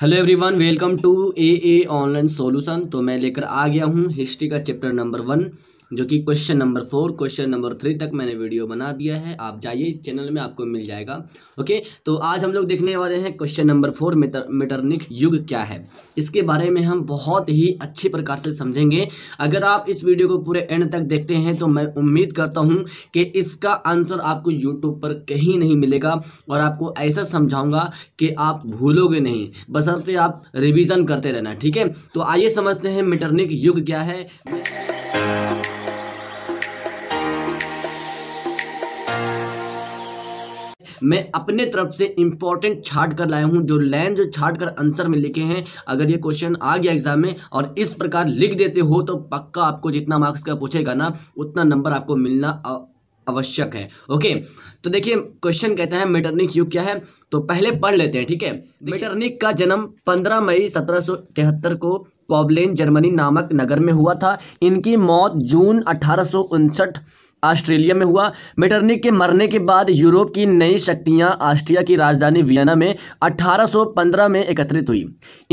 hello everyone welcome to A A online solution तो मैं लेकर आ गया हूँ हिस्ट्री का चैप्टर नंबर वन जो कि question number four question number three तक मैंने वीडियो बना दिया है आप जाइए चैनल में आपको मिल जाएगा ओके तो आज हम लोग देखने वाले हैं क्वेश्चन नंबर फोर मेटरनिक युग क्या है इसके बारे में हम बहुत ही अच्छे प्रकार से समझेंगे अगर आप इस वीडियो को पूरे एंड तक देखते हैं तो मैं उम्मीद करता हूँ कि इसका आंसर आपको यूट्यूब पर कहीं नहीं मिलेगा और आपको ऐसा समझाऊँगा कि आप भूलोगे नहीं बस बसरते तो आप रिवीजन करते रहना ठीक है तो आइए समझते हैं मिटरनिक युग क्या है मैं अपने तरफ से इंपॉर्टेंट छाट कर लाया हूँ जो लाइन जो छाट कर आंसर में लिखे हैं अगर ये क्वेश्चन आ गया एग्जाम में और इस प्रकार लिख देते हो तो पक्का आपको जितना मार्क्स का पूछेगा ना उतना नंबर आपको मिलना आवश्यक है ओके तो देखिए क्वेश्चन कहते हैं मेटरनिक युग क्या है तो पहले पढ़ लेते हैं ठीक है मेटरनिक का जन्म 15 मई सत्रह को कॉबलेन जर्मनी नामक नगर में हुआ था इनकी मौत जून अठारह ऑस्ट्रेलिया में हुआ मेटरनिक के मरने के बाद यूरोप की नई शक्तियां ऑस्ट्रिया की राजधानी वियना में 1815 में एकत्रित हुई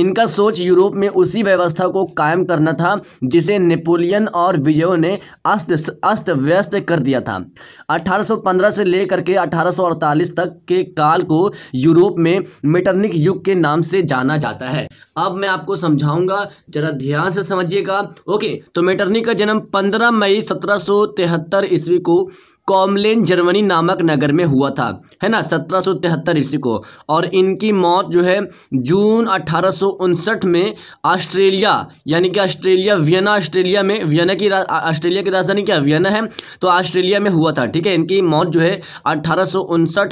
इनका सोच यूरोप में उसी व्यवस्था को कायम करना था जिसे नेपोलियन और विजयों ने अस्त अस्त व्यस्त कर दिया था 1815 से लेकर के 1848 तक के काल को यूरोप में मेटरनिक युग के नाम से जाना जाता है अब मैं आपको समझाऊंगा जरा ध्यान से समझिएगा ओके तो मेटरनिक का जन्म पंद्रह मई सत्रह मिश्री को कॉमलेन जर्मनी नामक नगर में हुआ था है ना सत्रह सौ तिहत्तर ईस्वी को और इनकी मौत जो है जून अठारह में ऑस्ट्रेलिया यानी कि ऑस्ट्रेलिया वियना ऑस्ट्रेलिया में वियना की ऑस्ट्रेलिया की राजधानी क्या वियना है तो ऑस्ट्रेलिया में हुआ था ठीक है इनकी मौत जो है अठारह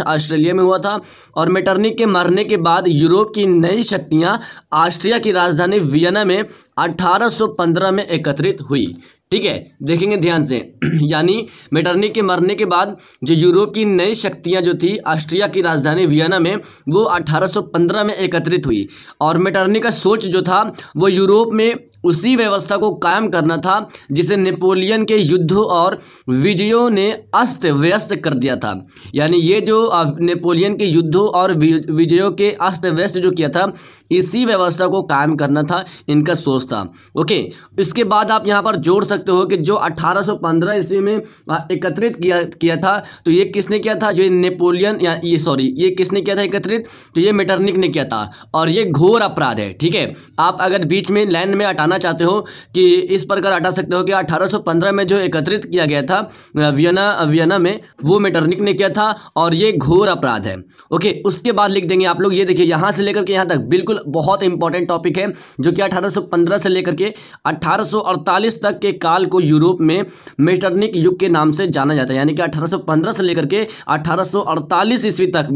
ऑस्ट्रेलिया में हुआ था और मेटर्निक के मरने के बाद यूरोप की नई शक्तियाँ ऑस्ट्रिया की राजधानी वियना में 1815 में एकत्रित हुई ठीक है देखेंगे ध्यान से यानी मेटर्निक के मरने हारने के बाद जो यूरोप की नई शक्तियां जो थी ऑस्ट्रिया की राजधानी वियना में वो 1815 में एकत्रित हुई और मेटरनी का सोच जो था वो यूरोप में उसी व्यवस्था को कायम करना था जिसे नेपोलियन के युद्ध और विजयों ने अस्त व्यस्त कर दिया था यानी ये जो नेपोलियन के युद्धों और विजयों के अस्त व्यस्त जो किया था इसी व्यवस्था को कायम करना था इनका सोच था ओके इसके बाद आप यहाँ पर जोड़ सकते हो कि जो 1815 ईस्वी में एकत्रित किया किया था तो ये किसने किया था जो नेपोलियन या ये सॉरी ये किसने किया था एकत्रित तो ये मेटर्निक ने किया था और ये घोर अपराध है ठीक है आप अगर बीच में लैंड में अटान बताना चाहते हो कि इस प्रकार हटा सकते हो कि 1815 में जो एकत्रित किया गया था वियना वियना में वो मेटरनिक ने किया था और ये घोर अपराध है ओके उसके बाद लिख देंगे आप लोग ये देखिए यहाँ से लेकर के यहाँ तक बिल्कुल बहुत इंपॉर्टेंट टॉपिक है जो कि अठारह से लेकर के 1848 तक के काल को यूरोप में मेटरनिक युग के नाम से जाना जाता है यानी कि अठारह से लेकर के अठारह ईस्वी तक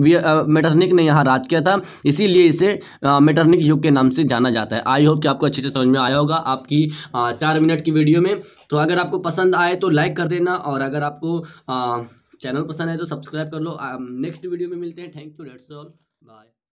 मेटरनिक ने यहाँ राज किया था इसीलिए इसे मेटरनिक युग के नाम से जाना जाता है आई होप कि आपको अच्छे से समझ में आया होगा आपकी चार मिनट की वीडियो में तो अगर आपको पसंद आए तो लाइक कर देना और अगर आपको चैनल पसंद आए तो सब्सक्राइब कर लो नेक्स्ट वीडियो में मिलते हैं thank you that's all bye